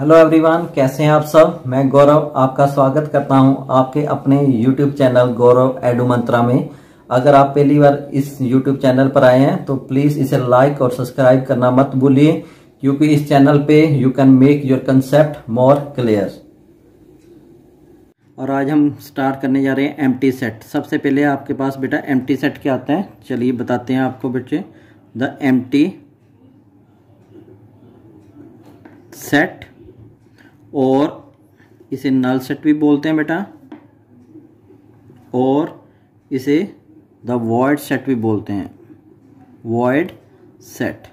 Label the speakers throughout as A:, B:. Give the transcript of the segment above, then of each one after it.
A: Hello everyone कैसे हैं आप सब मैं गौरव आपका स्वागत करता हूं आपके अपने YouTube channel Gaurav edu Mantra में अगर आप पहली बार इस यूट्यूब चैनल पर आए हैं तो प्लीज़ इसे लाइक और सब्सक्राइब करना मत भूलिए क्योंकि इस चैनल पे you can make your concept more clear और आज हम स्टार्ट करने जा रहे हैं एम सेट सबसे पहले आपके पास बेटा एम सेट क्या आते हैं चलिए बताते हैं आपको बच्चे द एम सेट और इसे नल सेट भी बोलते हैं बेटा और इसे द वॉइड सेट भी बोलते हैं वॉइड सेट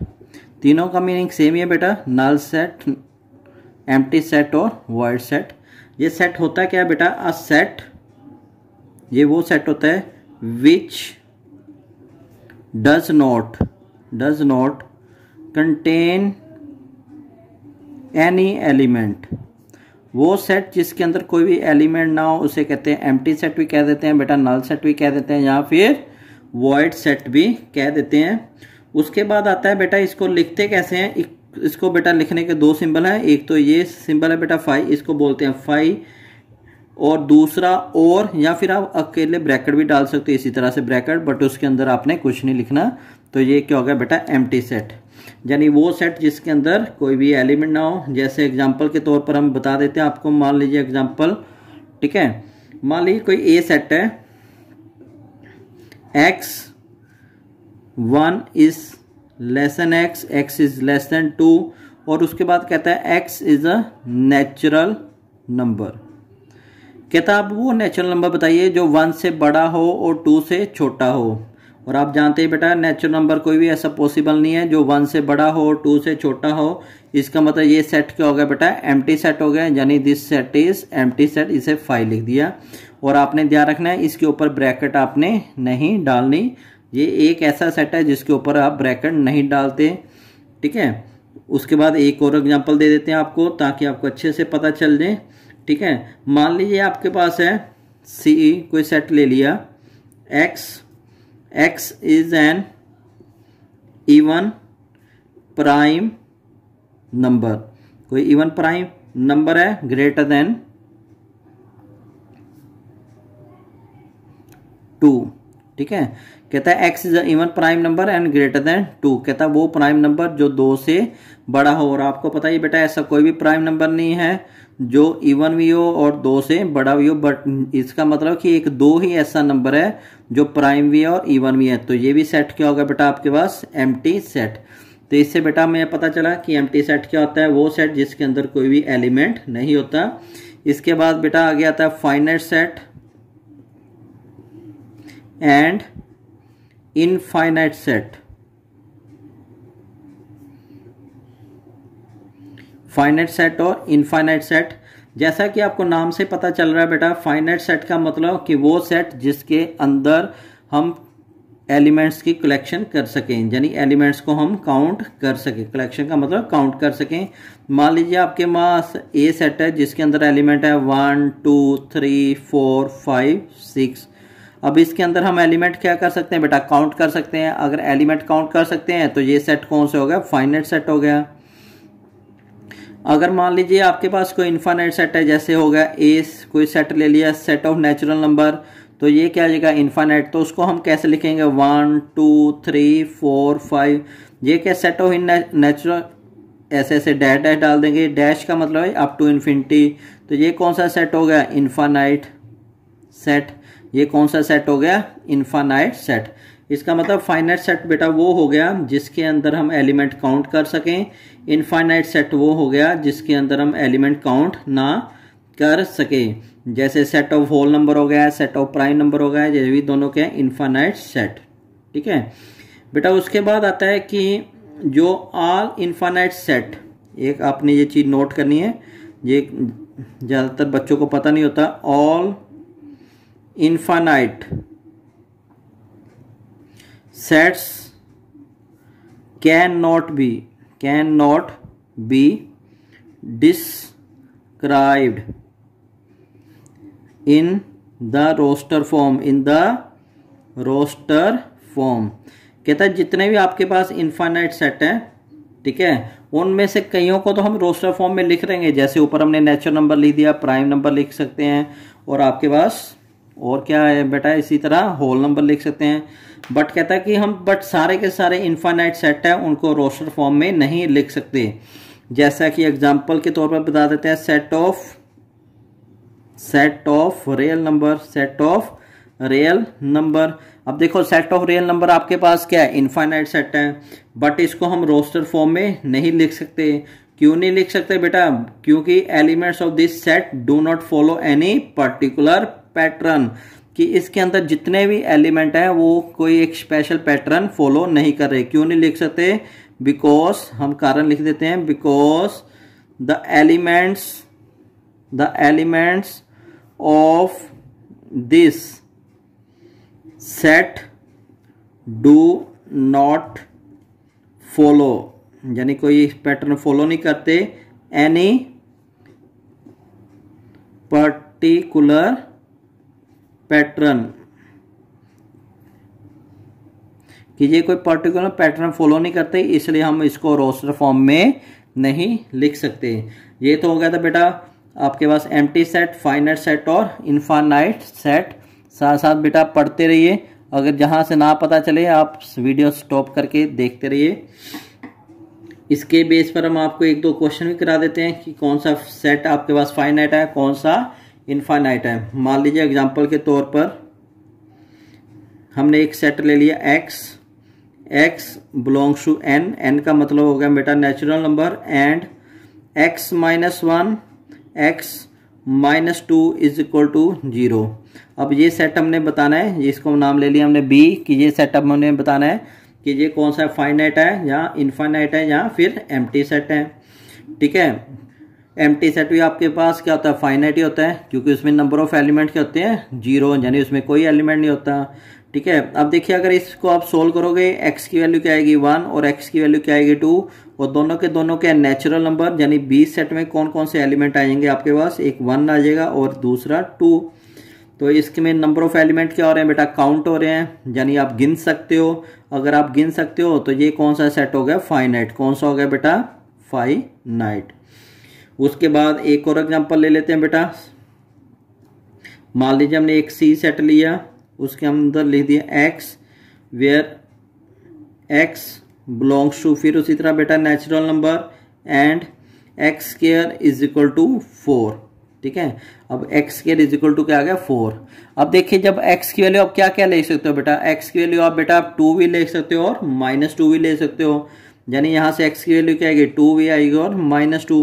A: तीनों का मीनिंग सेम ही है बेटा नल सेट एम्प्टी सेट और वॉइड सेट ये सेट होता है क्या बेटा अ सेट ये वो सेट होता है which does not does not contain any element वो सेट जिसके अंदर कोई भी एलिमेंट ना हो उसे कहते हैं एम सेट भी कह देते हैं बेटा नल सेट भी कह देते हैं या फिर वॉइड सेट भी कह देते हैं उसके बाद आता है बेटा इसको लिखते कैसे हैं इसको बेटा लिखने के दो सिंबल हैं एक तो ये सिंबल है बेटा फाइव इसको बोलते हैं फाइव और दूसरा और या फिर आप अकेले ब्रैकेट भी डाल सकते हो इसी तरह से ब्रैकेट बट उसके अंदर आपने कुछ नहीं लिखना तो ये क्या हो गया बेटा एम सेट यानी वो सेट जिसके अंदर कोई भी एलिमेंट ना हो जैसे एग्जाम्पल के तौर पर हम बता देते हैं आपको मान लीजिए एग्जाम्पल ठीक है मान लीजिए कोई ए सेट है x one is less than x x is less than two और उसके बाद कहता है x is a natural number कहता है आप वो नेचुरल नंबर बताइए जो वन से बड़ा हो और टू से छोटा हो और आप जानते ही बेटा नेचुरल नंबर कोई भी ऐसा पॉसिबल नहीं है जो वन से बड़ा हो टू से छोटा हो इसका मतलब ये सेट क्या हो गया बेटा एम सेट हो गया यानी दिस सेट इज एम सेट इसे फाइव लिख दिया और आपने ध्यान रखना है इसके ऊपर ब्रैकेट आपने नहीं डालनी ये एक ऐसा सेट है जिसके ऊपर आप ब्रैकेट नहीं डालते ठीक है उसके बाद एक और एग्जाम्पल दे देते हैं आपको ताकि आपको अच्छे से पता चल जाए ठीक है मान लीजिए आपके पास है सी e, कोई सेट ले लिया x x is an even prime number कोई इवन प्राइम नंबर है ग्रेटर देन टू ठीक है कहता है x is even prime number and greater than two कहता है वो प्राइम नंबर जो दो से बड़ा हो और आपको पता ही बेटा ऐसा कोई भी प्राइम नंबर नहीं है जो इवन भी हो और दो से बड़ा भी हो बट इसका मतलब कि एक दो ही ऐसा नंबर है जो प्राइम भी है और इवन भी है तो ये भी सेट क्या होगा बेटा आपके पास एम सेट तो इससे बेटा हमें पता चला कि एम सेट क्या होता है वो सेट जिसके अंदर कोई भी एलिमेंट नहीं होता इसके बाद बेटा आगे आता है finite set and infinite set finite set और इनफाइनाइट सेट जैसा कि आपको नाम से पता चल रहा है बेटा फाइनाइट सेट का मतलब कि वो सेट जिसके अंदर हम एलिमेंट्स की कलेक्शन कर सकें यानी एलिमेंट्स को हम काउंट कर सकें कलेक्शन का मतलब काउंट कर सकें मान लीजिए आपके पास ए सेट है जिसके अंदर एलिमेंट है one two three four five six अब इसके अंदर हम एलिमेंट क्या कर सकते हैं बेटा काउंट कर सकते हैं अगर एलिमेंट काउंट कर सकते हैं तो ये सेट कौन से हो गया फाइनेट सेट हो गया अगर मान लीजिए आपके पास कोई इन्फाइनाइट सेट है जैसे हो गया एस कोई सेट ले लिया सेट ऑफ नेचुरल नंबर तो ये क्या जाएगा इन्फाइनाइट तो उसको हम कैसे लिखेंगे one two three four five ये क्या सेट ऑफ इन नेचुरल ऐसे ऐसे डैश डैश डाल देंगे डैश का मतलब है अप टू इन्फिनिटी तो ये कौन सा सेट हो गया इन्फानाइट सेट ये कौन सा सेट हो गया इन्फानाइट सेट इसका मतलब फाइनाइट सेट बेटा वो हो गया जिसके अंदर हम एलिमेंट काउंट कर सकें इनफाइनाइट सेट वो हो गया जिसके अंदर हम एलिमेंट काउंट ना कर सके जैसे सेट ऑफ होल नंबर हो गया सेट ऑफ प्राइम नंबर हो गया ये भी दोनों के है इन्फानाइट सेट ठीक है बेटा उसके बाद आता है कि जो ऑल इन्फानाइट सेट एक आपने ये चीज़ नोट करनी है ये ज़्यादातर बच्चों को पता नहीं होता all infinite sets can not be can not be described in the roster form in the roster form कहता है जितने भी आपके पास इन्फानाइट सेट हैं ठीक है उनमें से कईयों को तो हम रोस्टर फॉर्म में लिख रहेंगे जैसे ऊपर हमने नेचुरल नंबर लिख दिया प्राइम नंबर लिख सकते हैं और आपके पास और क्या है बेटा इसी तरह होल नंबर लिख सकते हैं बट कहता है कि हम बट सारे के सारे इन्फाइनाइट सेट है उनको रोस्टर फॉर्म में नहीं लिख सकते जैसा कि एग्जाम्पल के तौर पर बता देते हैं set of set of real number set of real number अब देखो सेट ऑफ रियल नंबर आपके पास क्या है इन्फाइनाइट सेट है बट इसको हम रोस्टर फॉर्म में नहीं लिख सकते क्यों नहीं लिख सकते बेटा क्योंकि elements of this set do not follow any particular pattern कि इसके अंदर जितने भी एलिमेंट हैं वो कोई एक स्पेशल पैटर्न फॉलो नहीं कर रहे क्यों नहीं लिख सकते बिकॉज हम कारण लिख देते हैं because the elements the elements of this set do not follow यानी कोई पैटर्न फॉलो नहीं करते एनी पर्टिकुलर पैटर्न कि ये कोई पर्टिकुलर पैटर्न फॉलो नहीं करते इसलिए हम इसको रोस्टर फॉर्म में नहीं लिख सकते ये तो हो गया था बेटा आपके पास एम सेट फाइनाइट सेट और इन्फानाइट सेट साथ साथ बेटा पढ़ते रहिए अगर जहाँ से ना पता चले आप वीडियो स्टॉप करके देखते रहिए इसके बेस पर हम आपको एक दो क्वेश्चन भी करा देते हैं कि कौन सा सेट आपके पास फाइनाइट है कौन सा इन्फाइनाइट है मान लीजिए एग्जाम्पल के तौर पर हमने एक सेट ले लिया x x belongs to N N का मतलब हो गया बेटा natural number and x minus one x minus two is equal to zero अब ये सेट हमने बताना है जिसको नाम ले लिया हमने बी कि ये सेट अब हमने बताना है कि ये कौन सा फाइनाइट है या इनफाइनाइट है या फिर एम्प्टी सेट है ठीक है एम टी सेट भी आपके पास क्या होता है फाइनाइट ही होता है क्योंकि उसमें नंबर ऑफ एलिमेंट क्या होते हैं जीरो यानी उसमें कोई एलिमेंट नहीं होता ठीक है अब देखिए अगर इसको आप सोल्व करोगे एक्स की वैल्यू क्या आएगी वन और एक्स की वैल्यू क्या आएगी टू और दोनों के दोनों के नेचुरल नंबर यानी बीस सेट में कौन कौन से एलिमेंट आएंगे आपके पास एक वन आ जाएगा और दूसरा टू तो इसके में नंबर ऑफ एलिमेंट क्या हो रहे हैं बेटा काउंट हो रहे हैं यानी आप गिन सकते हो अगर आप गिन सकते हो तो ये कौन सा सेट हो गया फाइनाइट कौन सा हो गया बेटा फाइनाइट उसके बाद एक और एग्जांपल ले लेते हैं बेटा मान लीजिए हमने एक सी सेट लिया उसके अंदर लिख दिया x where x belongs to फिर उसी तरह बेटा natural number and x square is equal to four ठीक है अब x square is equal to क्या आ गया फोर अब देखिए जब एक्स की वैल्यू आप क्या क्या ले सकते हो बेटा एक्स की वैल्यू आप बेटा आप टू भी ले सकते हो और माइनस टू भी ले सकते हो यानी यहाँ से एक्स की वैल्यू क्या आएगी टू भी आएगी और माइनस टू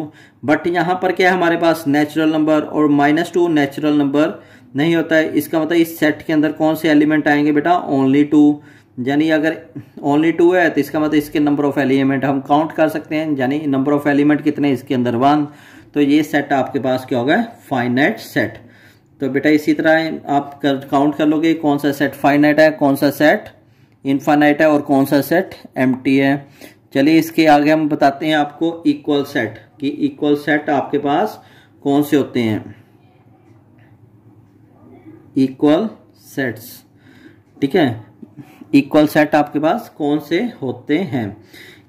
A: बट यहाँ पर क्या है हमारे पास नेचुरल नंबर और माइनस टू नेचुरल नंबर नहीं होता है इसका मतलब इस सेट के अंदर कौन से एलिमेंट आएंगे बेटा ओनली टू यानी अगर ओनली टू है तो इसका मतलब इसके नंबर ऑफ एलिमेंट हम काउंट कर सकते हैं यानी नंबर ऑफ एलिमेंट कितने इसके अंदर वन तो ये सेट आपके पास क्या होगा फाइनाइट सेट तो बेटा इसी तरह आप कर, काउंट कर लोगे कौन सा सेट फाइनाइट है कौन सा सेट इनफाइनाइट है और कौन सा सेट एम है चलिए इसके आगे हम बताते हैं आपको इक्वल सेट कि इक्वल सेट आपके पास कौन से होते हैं इक्वल सेट्स ठीक है इक्वल सेट आपके पास कौन से होते हैं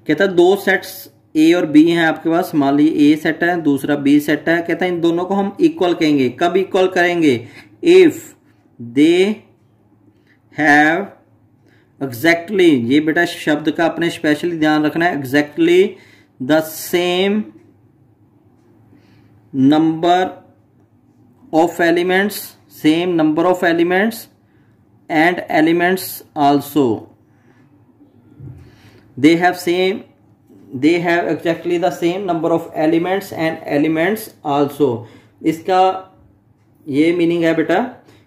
A: कहता है दो सेट्स ए और बी हैं आपके पास मान ली ए सेट है दूसरा बी सेट है कहता है इन दोनों को हम इक्वल कहेंगे कब इक्वल करेंगे if they have exactly exactly, ये बेटा शब्द का अपने स्पेशली ध्यान रखना है exactly the same number of elements same number of elements and elements also they have same they have exactly the same number of elements and elements also इसका ये मीनिंग है बेटा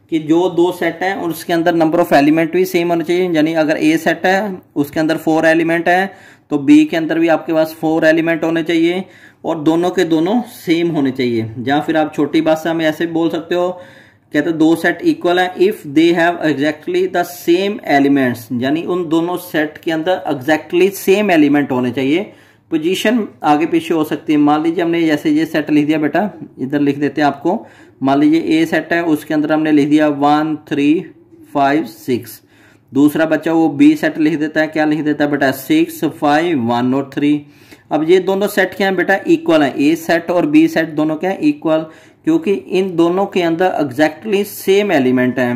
A: कि जो दो सेट हैं और उसके अंदर नंबर ऑफ एलिमेंट भी सेम होने चाहिए यानी अगर ए सेट है उसके अंदर फोर एलिमेंट है तो बी के अंदर भी आपके पास फोर एलिमेंट होने चाहिए और दोनों के दोनों सेम होने चाहिए या फिर आप छोटी भाषा में ऐसे बोल सकते हो कहते दो सेट इक्वल है if they have exactly the same elements यानी उन दोनों सेट के अंदर एग्जैक्टली सेम एलिमेंट होने चाहिए पोजीशन आगे पीछे हो सकती है मान लीजिए हमने जैसे ये सेट लिख दिया बेटा इधर लिख देते हैं आपको मान लीजिए ए सेट है उसके अंदर हमने लिख दिया वन थ्री फाइव सिक्स दूसरा बच्चा वो बी सेट लिख देता है क्या लिख देता है बेटा सिक्स फाइव वन और थ्री अब ये दोनों सेट क्या है बेटा इक्वल है ए सेट और बी सेट दोनों क्या है इक्वल क्योंकि इन दोनों के अंदर एग्जैक्टली सेम एलिमेंट है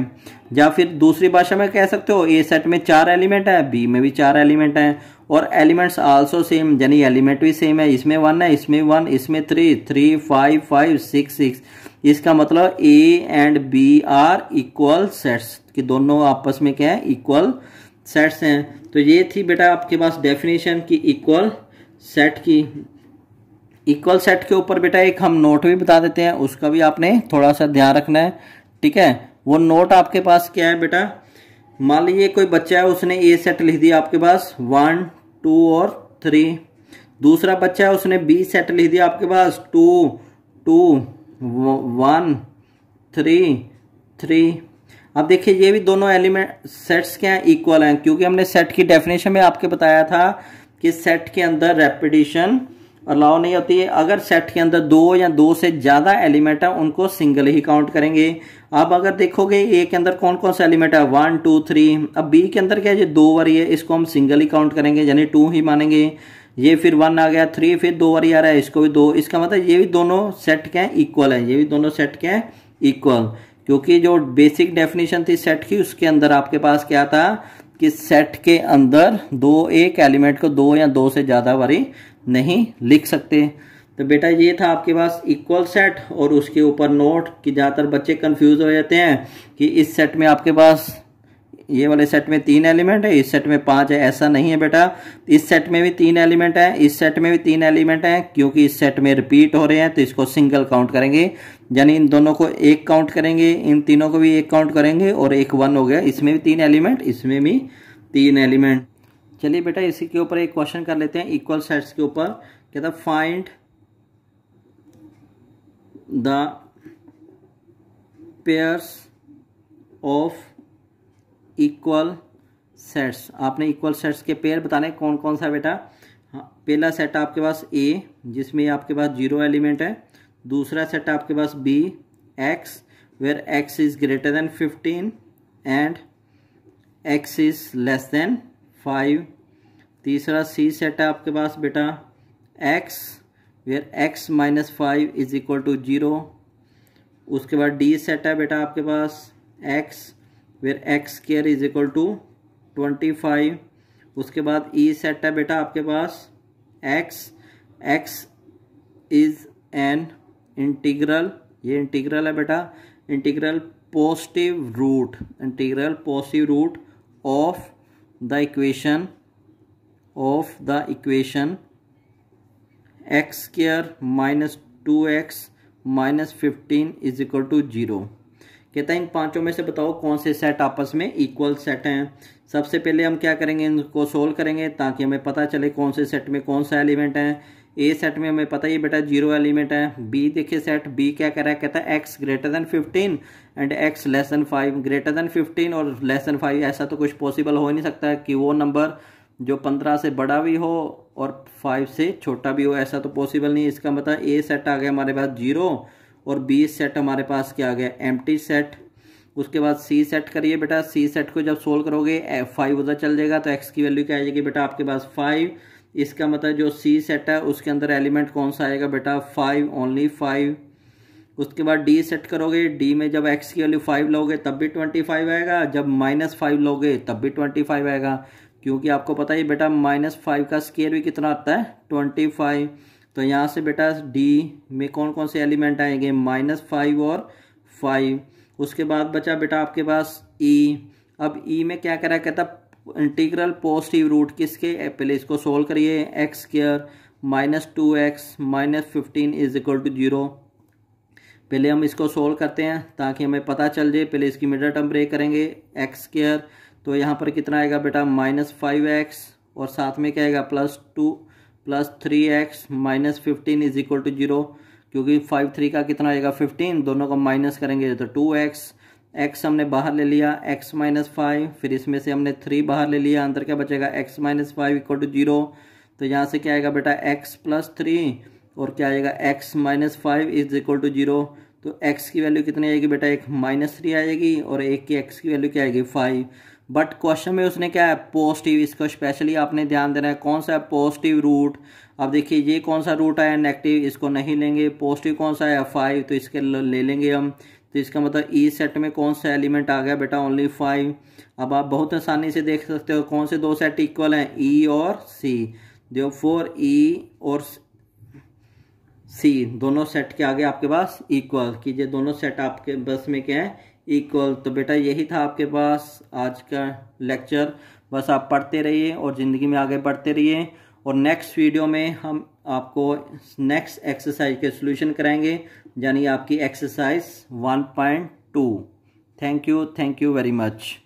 A: या फिर दूसरी भाषा में कह सकते हो ए सेट में चार एलिमेंट है बी में भी चार एलिमेंट है और एलिमेंट्स आल्सो सेम यानी एलिमेंट भी सेम है इसमें वन है इसमें वन इसमें three three five five six six इसका मतलब A and B are equal sets कि दोनों आपस में क्या है इक्वल सेट्स हैं तो ये थी बेटा आपके पास डेफिनेशन की इक्वल सेट की इक्वल सेट के ऊपर बेटा एक हम नोट भी बता देते हैं उसका भी आपने थोड़ा सा ध्यान रखना है ठीक है वो नोट आपके पास क्या है बेटा मान लीजिए कोई बच्चा है उसने ए सेट लिख दिया आपके पास वन टू और थ्री दूसरा बच्चा है उसने बी सेट लिख दिया आपके पास two two one three three अब देखिए ये भी दोनों एलिमेंट सेट्स के हैं इक्वल हैं क्योंकि हमने सेट की डेफिनेशन में आपके बताया था कि सेट के अंदर रेपिटेशन अलाउ नहीं होती है अगर सेट के अंदर दो या दो से ज़्यादा एलिमेंट है उनको सिंगल ही काउंट करेंगे अब अगर देखोगे ए के अंदर कौन कौन सा एलिमेंट है वन टू थ्री अब बी के अंदर क्या है ये दो वारी है इसको हम सिंगल ही काउंट करेंगे यानी टू ही मानेंगे ये फिर वन आ गया थ्री फिर दो वारी आ रहा है इसको भी दो इसका मतलब ये भी दोनों सेट के इक्वल है ये भी दोनों सेट के इक्वल क्योंकि जो बेसिक डेफिनेशन थी सेट की उसके अंदर आपके पास क्या था कि सेट के अंदर दो एक एलिमेंट को दो या दो से ज़्यादा वारी नहीं लिख सकते तो बेटा ये था आपके पास इक्वल सेट और उसके ऊपर नोट कि ज़्यादातर बच्चे कंफ्यूज हो जाते हैं कि इस सेट में आपके पास ये वाले सेट में तीन एलिमेंट है इस सेट में पांच है ऐसा नहीं है बेटा इस सेट में भी तीन एलिमेंट है इस सेट में भी तीन एलिमेंट है क्योंकि इस सेट में रिपीट हो रहे हैं तो इसको सिंगल काउंट करेंगे यानी इन दोनों को एक काउंट करेंगे इन तीनों को भी एक काउंट करेंगे और एक वन हो गया इसमें भी तीन एलिमेंट इसमें भी तीन एलिमेंट चलिए बेटा इसी के ऊपर एक क्वेश्चन कर लेते हैं इक्वल सेट्स के ऊपर कहता find the pairs of equal sets आपने इक्वल सेट्स के पेयर बताने कौन कौन सा बेटा हाँ, पहला सेट आपके पास ए जिसमें आपके पास जीरो एलिमेंट है दूसरा सेट आपके पास B x where x is greater than fifteen and x is less than five तीसरा सी सेट है आपके पास बेटा x where x minus five is equal to zero उसके बाद डी सेट है बेटा आपके पास x where x square is equal to twenty five उसके बाद ई e सेट है बेटा आपके पास x x is an integral ये इंटीग्रल है बेटा integral positive root integral positive root of the equation of the equation x square minus two x minus fifteen is equal to zero कहता है इन पांचों में से बताओ कौन से सेट आपस में इक्वल सेट हैं सबसे पहले हम क्या करेंगे इनको सोल्व करेंगे ताकि हमें पता चले कौन से सेट में कौन सा एलिमेंट है ए सेट में हमें पता ही बेटा जीरो एलिमेंट है बी देखिए सेट बी क्या कह रहा है कहता है x greater than fifteen and x less than five greater than fifteen और लेस देन फाइव ऐसा तो कुछ पॉसिबल हो ही नहीं सकता कि वो नंबर जो पंद्रह से बड़ा भी हो और फाइव से छोटा भी हो ऐसा तो पॉसिबल नहीं इसका मतलब ए सेट आ गया हमारे पास जीरो और बी सेट हमारे पास क्या आ गया एम सेट उसके बाद सी सेट करिए बेटा सी सेट को जब सोल्व करोगे फाइव उधर चल जाएगा तो एक्स की वैल्यू क्या आ जाएगी बेटा आपके पास फाइव इसका मतलब जो सी सेट है उसके अंदर एलिमेंट कौन सा आएगा बेटा फाइव ओनली फाइव उसके बाद डी सेट करोगे डी में जब एक्स की वैल्यू फाइव लोगे तब भी ट्वेंटी फाइव आएगा जब माइनस फाइव लोगे तब भी ट्वेंटी फाइव आएगा क्योंकि आपको पता ही बेटा माइनस फाइव का स्केयर भी कितना आता है ट्वेंटी फाइव तो यहाँ से बेटा डी में कौन कौन से एलिमेंट आएंगे माइनस फाइव और फाइव उसके बाद बचा बेटा आपके पास ई e. अब ई e में क्या करा कहता इंटीग्रल पॉजिटिव रूट किसके पहले इसको सोल्व करिए x square minus two x minus fifteen is equal to zero पहले हम इसको सोल्व करते हैं ताकि हमें पता चल जाए पहले इसकी मिडल टर्म ब्रेक करेंगे एक्स स्क्र तो यहाँ पर कितना आएगा बेटा माइनस फाइव एक्स और साथ में क्या आएगा plus two plus three x minus fifteen is equal to zero क्योंकि फाइव थ्री का कितना आएगा फिफ्टीन दोनों को माइनस करेंगे तो टू एक्स एक्स हमने बाहर ले लिया एक्स माइनस फाइव फिर इसमें से हमने थ्री बाहर ले लिया अंदर क्या बचेगा x minus five equal to zero तो यहाँ से क्या आएगा बेटा एक्स प्लस थ्री और क्या आएगा x minus five is equal to zero तो एक्स की वैल्यू कितनी आएगी बेटा एक माइनस थ्री आएगी और एक की एक्स की वैल्यू क्या आएगी फाइव बट क्वेश्चन में उसने क्या है पॉजिटिव इसको स्पेशली आपने ध्यान देना है कौन सा है पॉजिटिव रूट अब देखिए ये कौन सा रूट आया नेगेटिव इसको नहीं लेंगे पॉजिटिव कौन सा है फाइव तो इसके ले लेंगे हम तो इसका मतलब ई e सेट में कौन सा एलिमेंट आ गया बेटा ओनली फाइव अब आप बहुत आसानी से देख सकते हो कौन से दो सेट इक्वल हैं ई e और सी जो फोर ई और सी दोनों सेट के आगे आपके पास इक्वल कि ये दोनों सेट आपके बस में क्या है इक्वल तो बेटा यही था आपके पास आज का लेक्चर बस आप पढ़ते रहिए और ज़िंदगी में आगे बढ़ते रहिए और नेक्स्ट वीडियो में हम आपको नेक्स्ट एक्सरसाइज के सोल्यूशन कराएंगे यानी आपकी exercise 1.2 thank you thank you very much